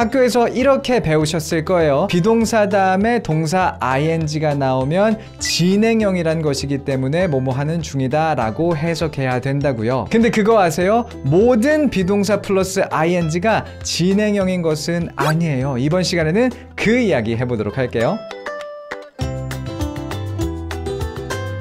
학교에서 이렇게 배우셨을 거예요. 비동사 다음에 동사 ing가 나오면 진행형이란 것이기 때문에 뭐뭐 하는 중이다 라고 해석해야 된다고요. 근데 그거 아세요? 모든 비동사 플러스 ing가 진행형인 것은 아니에요. 이번 시간에는 그 이야기 해보도록 할게요.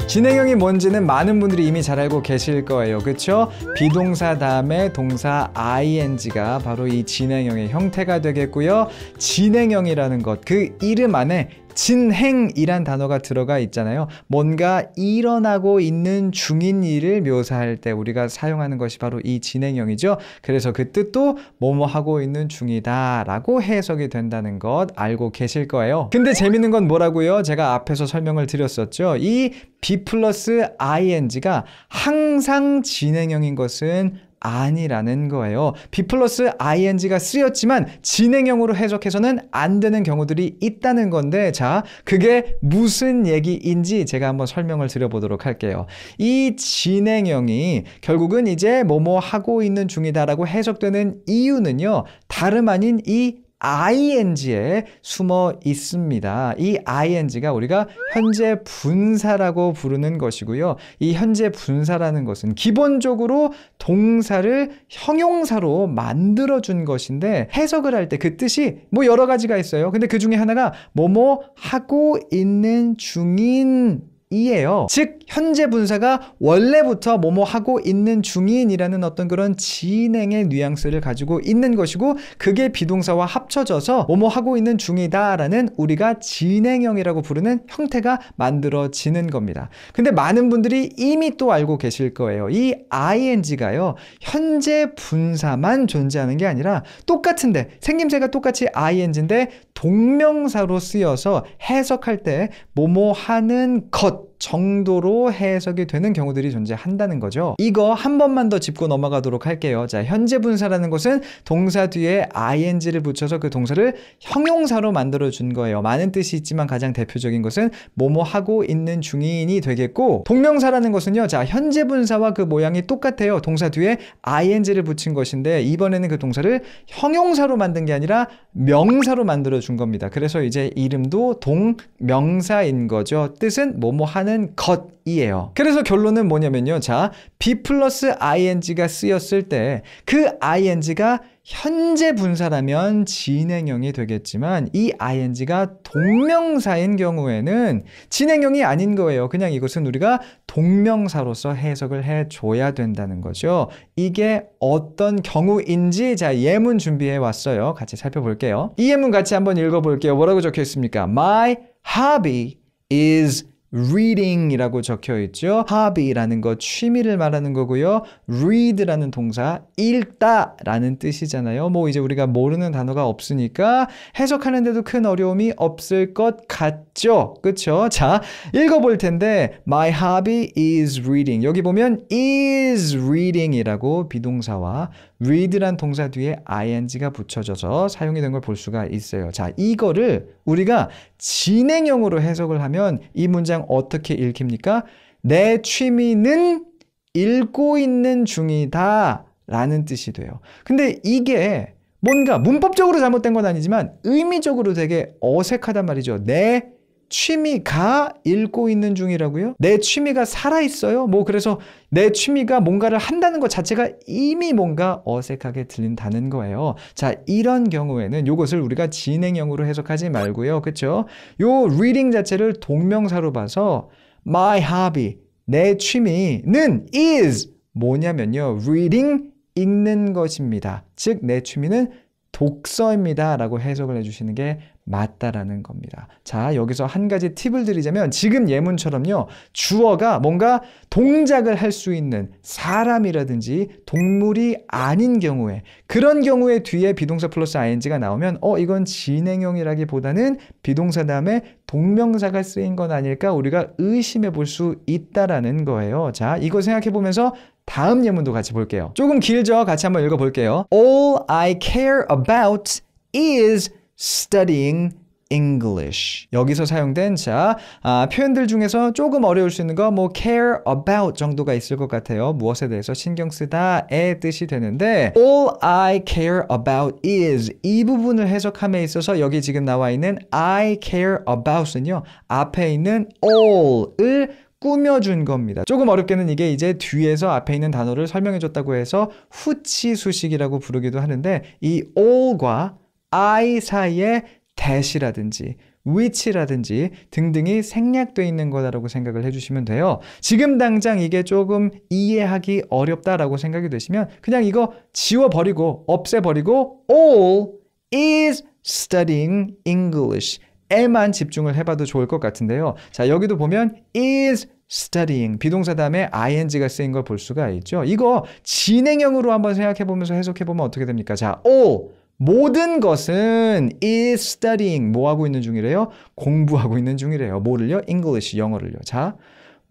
진행형이 뭔지는 많은 분들이 이미 잘 알고 계실 거예요. 그쵸? 비동사 다음에 동사 ing가 바로 이 진행형의 형태가 되겠고요. 진행형이라는 것, 그 이름 안에 진행이란 단어가 들어가 있잖아요. 뭔가 일어나고 있는 중인 일을 묘사할 때 우리가 사용하는 것이 바로 이 진행형이죠. 그래서 그 뜻도 뭐뭐 하고 있는 중이다 라고 해석이 된다는 것 알고 계실 거예요. 근데 재밌는 건 뭐라고요? 제가 앞에서 설명을 드렸었죠. 이 B 플러스 ING가 항상 진행형인 것은 아니라는 거예요. b 플러스 ing가 쓰였지만 진행형으로 해석해서는 안 되는 경우들이 있다는 건데 자 그게 무슨 얘기인지 제가 한번 설명을 드려보도록 할게요. 이 진행형이 결국은 이제 뭐뭐 하고 있는 중이다라고 해석되는 이유는요. 다름 아닌 이 ing에 숨어 있습니다. 이 ing가 우리가 현재 분사라고 부르는 것이고요. 이 현재 분사라는 것은 기본적으로 동사를 형용사로 만들어 준 것인데 해석을 할 때 그 뜻이 뭐 여러 가지가 있어요. 근데 그 중에 하나가 뭐 뭐 하고 있는 중인 이에요즉 현재 분사가 원래부터 뭐뭐 하고 있는 중인이라는 어떤 그런 진행의 뉘앙스를 가지고 있는 것이고 그게 비동사와 합쳐져서 뭐뭐 하고 있는 중이다라는 우리가 진행형이라고 부르는 형태가 만들어지는 겁니다. 근데 많은 분들이 이미 또 알고 계실 거예요. 이 ing가요. 현재 분사만 존재하는 게 아니라 똑같은데 생김새가 똑같이 ing인데 동명사로 쓰여서 해석할 때 뭐뭐 하는 것 정도로 해석이 되는 경우들이 존재한다는 거죠. 이거 한 번만 더 짚고 넘어가도록 할게요. 자, 현재 분사라는 것은 동사 뒤에 ing를 붙여서 그 동사를 형용사로 만들어 준 거예요. 많은 뜻이 있지만 가장 대표적인 것은 뭐뭐 하고 있는 중인이 되겠고 동명사라는 것은요. 자, 현재 분사와 그 모양이 똑같아요. 동사 뒤에 ing를 붙인 것인데 이번에는 그 동사를 형용사로 만든 게 아니라 명사로 만들어 준 겁니다. 그래서 이제 이름도 동명사인 거죠. 뜻은 뭐뭐 하는 하는 것이에요. 그래서 결론은 뭐냐면요. 자, b 플러스 ing가 쓰였을 때 그 ing가 현재 분사라면 진행형이 되겠지만 이 ing가 동명사인 경우에는 진행형이 아닌 거예요. 그냥 이것은 우리가 동명사로서 해석을 해줘야 된다는 거죠. 이게 어떤 경우인지 자 예문 준비해 왔어요. 같이 살펴볼게요. 이 예문 같이 한번 읽어볼게요. 뭐라고 적혀 있습니까? My hobby is reading이라고 적혀 있죠. hobby라는 거 취미를 말하는 거고요. read라는 동사 읽다라는 뜻이잖아요. 뭐 이제 우리가 모르는 단어가 없으니까 해석하는데도 큰 어려움이 없을 것 같죠. 그렇죠? 자, 읽어 볼 텐데 my hobby is reading. 여기 보면 is reading이라고 비동사와 read란 동사 뒤에 ing가 붙여져서 사용이 된 걸 볼 수가 있어요. 자, 이거를 우리가 진행형으로 해석을 하면 이 문장 문장 어떻게 읽힙니까? 내 취미는 읽고 있는 중이다 라는 뜻이 돼요. 근데 이게 뭔가 문법적으로 잘못된 건 아니지만 의미적으로 되게 어색하단 말이죠. 내 취미가 읽고 있는 중이라고요? 내 취미가 살아있어요? 뭐 그래서 내 취미가 뭔가를 한다는 것 자체가 이미 뭔가 어색하게 들린다는 거예요. 자, 이런 경우에는 이것을 우리가 진행형으로 해석하지 말고요. 그쵸? 요 reading 자체를 동명사로 봐서 my hobby, 내 취미는 is 뭐냐면요. reading, 읽는 것입니다. 즉, 내 취미는 독서입니다. 라고 해석을 해주시는 게 맞다라는 겁니다. 자, 여기서 한 가지 팁을 드리자면 지금 예문처럼요. 주어가 뭔가 동작을 할 수 있는 사람이라든지 동물이 아닌 경우에 그런 경우에 뒤에 비동사 플러스 ing가 나오면 어 이건 진행형이라기보다는 비동사 다음에 동명사가 쓰인 건 아닐까 우리가 의심해 볼 수 있다라는 거예요. 자, 이거 생각해 보면서 다음 예문도 같이 볼게요. 조금 길죠? 같이 한번 읽어 볼게요. All I care about is studying English. 여기서 사용된 자 아, 표현들 중에서 조금 어려울 수 있는 거 뭐 care about 정도가 있을 것 같아요. 무엇에 대해서 신경 쓰다의 뜻이 되는데 all I care about is 이 부분을 해석함에 있어서 여기 지금 나와 있는 I care about은요 앞에 있는 all을 꾸며준 겁니다. 조금 어렵게는 이게 이제 뒤에서 앞에 있는 단어를 설명해줬다고 해서 후치 수식이라고 부르기도 하는데 이 all과 I 사이에 that이라든지 which라든지 등등이 생략되어 있는 거다라고 생각을 해주시면 돼요. 지금 당장 이게 조금 이해하기 어렵다라고 생각이 되시면 그냥 이거 지워버리고 없애버리고 all is studying English 에만 집중을 해봐도 좋을 것 같은데요. 자 여기도 보면 is studying 비동사 다음에 ing가 쓰인 걸 볼 수가 있죠. 이거 진행형으로 한번 생각해보면서 해석해보면 어떻게 됩니까? 자 all 모든 것은 is studying 뭐 하고 있는 중이래요? 공부하고 있는 중이래요. 뭐를요? English 영어를요. 자,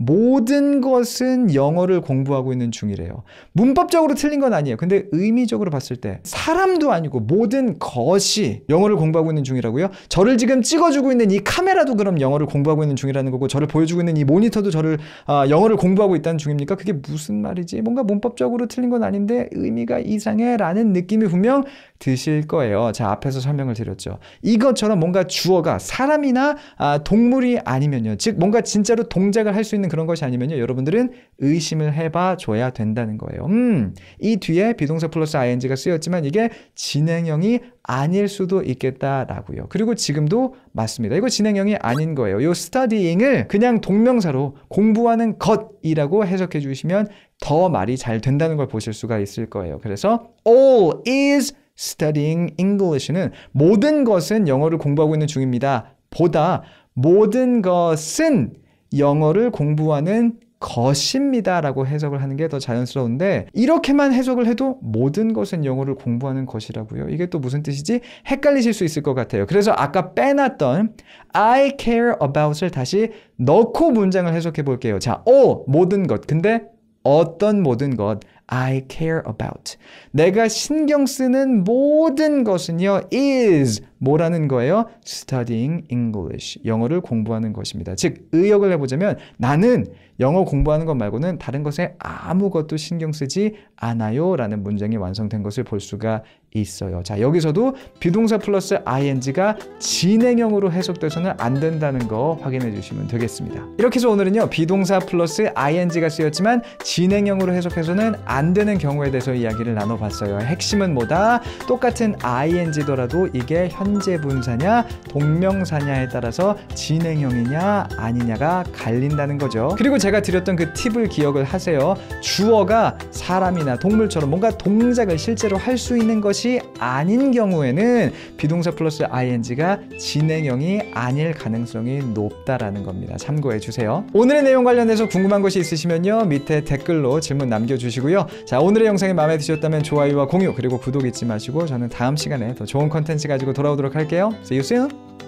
모든 것은 영어를 공부하고 있는 중이래요. 문법적으로 틀린 건 아니에요. 근데 의미적으로 봤을 때 사람도 아니고 모든 것이 영어를 공부하고 있는 중이라고요. 저를 지금 찍어주고 있는 이 카메라도 그럼 영어를 공부하고 있는 중이라는 거고 저를 보여주고 있는 이 모니터도 저를 아, 영어를 공부하고 있다는 중입니까? 그게 무슨 말이지? 뭔가 문법적으로 틀린 건 아닌데 의미가 이상해라는 느낌이 분명 드실 거예요. 자, 앞에서 설명을 드렸죠. 이것처럼 뭔가 주어가 사람이나 아, 동물이 아니면요. 즉, 뭔가 진짜로 동작을 할 수 있는 그런 것이 아니면요. 여러분들은 의심을 해봐 줘야 된다는 거예요. 음, 이 뒤에 비동사 플러스 ing가 쓰였지만 이게 진행형이 아닐 수도 있겠다라고요. 그리고 지금도 맞습니다. 이거 진행형이 아닌 거예요. 요 studying을 그냥 동명사로 공부하는 것이라고 해석해 주시면 더 말이 잘 된다는 걸 보실 수가 있을 거예요. 그래서 all is studying English는 모든 것은 영어를 공부하고 있는 중입니다. 보다 모든 것은 영어를 공부하는 것입니다. 라고 해석을 하는 게 더 자연스러운데, 이렇게만 해석을 해도 모든 것은 영어를 공부하는 것이라고요. 이게 또 무슨 뜻이지? 헷갈리실 수 있을 것 같아요. 그래서 아까 빼놨던 I care about을 다시 넣고 문장을 해석해 볼게요. 자, 오! 어, 모든 것. 근데 어떤 모든 것. I care about. 내가 신경 쓰는 모든 것은요, is 뭐라는 거예요? studying English. 영어를 공부하는 것입니다. 즉, 의역을 해보자면 나는 영어 공부하는 것 말고는 다른 것에 아무것도 신경 쓰지 않아요. 라는 문장이 완성된 것을 볼 수가 있어요. 자, 여기서도 비동사 플러스 ing가 진행형으로 해석돼서는 안 된다는 거 확인해 주시면 되겠습니다. 이렇게 해서 오늘은요, 비동사 플러스 ing가 쓰였지만 진행형으로 해석해서는 안 되는 경우에 대해서 이야기를 나눠봤어요. 핵심은 뭐다? 똑같은 ing더라도 이게 현 현재분사냐 동명사냐에 따라서 진행형이냐 아니냐가 갈린다는 거죠. 그리고 제가 드렸던 그 팁을 기억을 하세요. 주어가 사람이나 동물처럼 뭔가 동작을 실제로 할 수 있는 것이 아닌 경우에는 비동사 플러스 ing가 진행형이 아닐 가능성이 높다라는 겁니다. 참고해 주세요. 오늘의 내용 관련해서 궁금한 것이 있으시면요. 밑에 댓글로 질문 남겨주시고요. 자 오늘의 영상이 마음에 드셨다면 좋아요와 공유 그리고 구독 잊지 마시고 저는 다음 시간에 더 좋은 컨텐츠 가지고 돌아오도록 찾아오도록 할게요. See you soon!